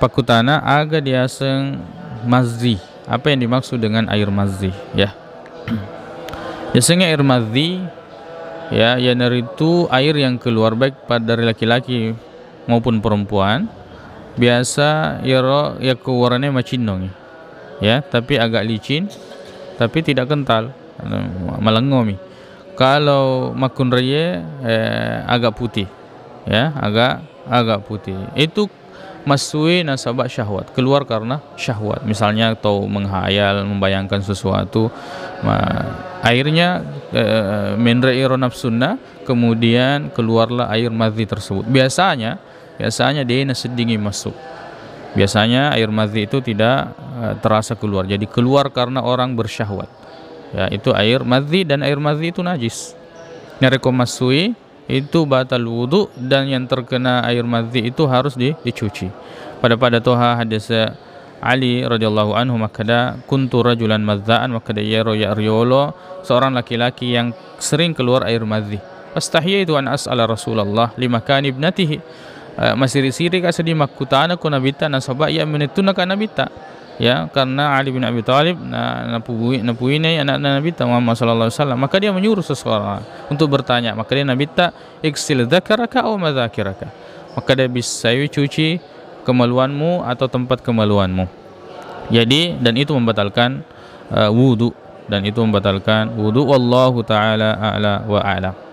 Pakutana aga sen mazih. Apa yang dimaksud dengan air mazih? Ya. sen air mazi ya yang itu air yang keluar baik pada dari laki-laki maupun perempuan biasa ya ro ya keluarannya macin dong ya tapi agak licin tapi tidak kental melengomi kalau makun raya eh, agak putih ya agak agak putih itu Masui nasabah syahwat keluar karena syahwat misalnya atau menghayal membayangkan sesuatu airnya eh, mendre ironab kemudian keluarlah air madzi tersebut biasanya biasanya dia nasedingi masuk biasanya air madzi itu tidak eh, terasa keluar jadi keluar karena orang bersyahwat ya itu air madzi dan air madzi itu najis nerekom masui itu batal wudu dan yang terkena air mazdi itu harus di, dicuci. Pada pada toha hadis Ali radhiyallahu anhu makada kuntu rajulan mazdaan makada yaro ya riolo seorang laki-laki yang sering keluar air mazdi. Pastahia itu an as'ala Rasulullah lima kali ibnatihi uh, eh, masiri-siri kasadi makutana kunabita nasabah ya menituna kanabita ya karena Ali bin Abi Thalib nah napui ni, anak Nabi Muhammad sallallahu alaihi wasallam maka dia menyuruh seseorang untuk bertanya maka dia Nabi tak iksil dzakaraka au madzakiraka maka dia bisa cuci kemaluanmu atau tempat kemaluanmu jadi dan itu membatalkan uh, wudu dan itu membatalkan wudu wallahu taala a'la wa a'lam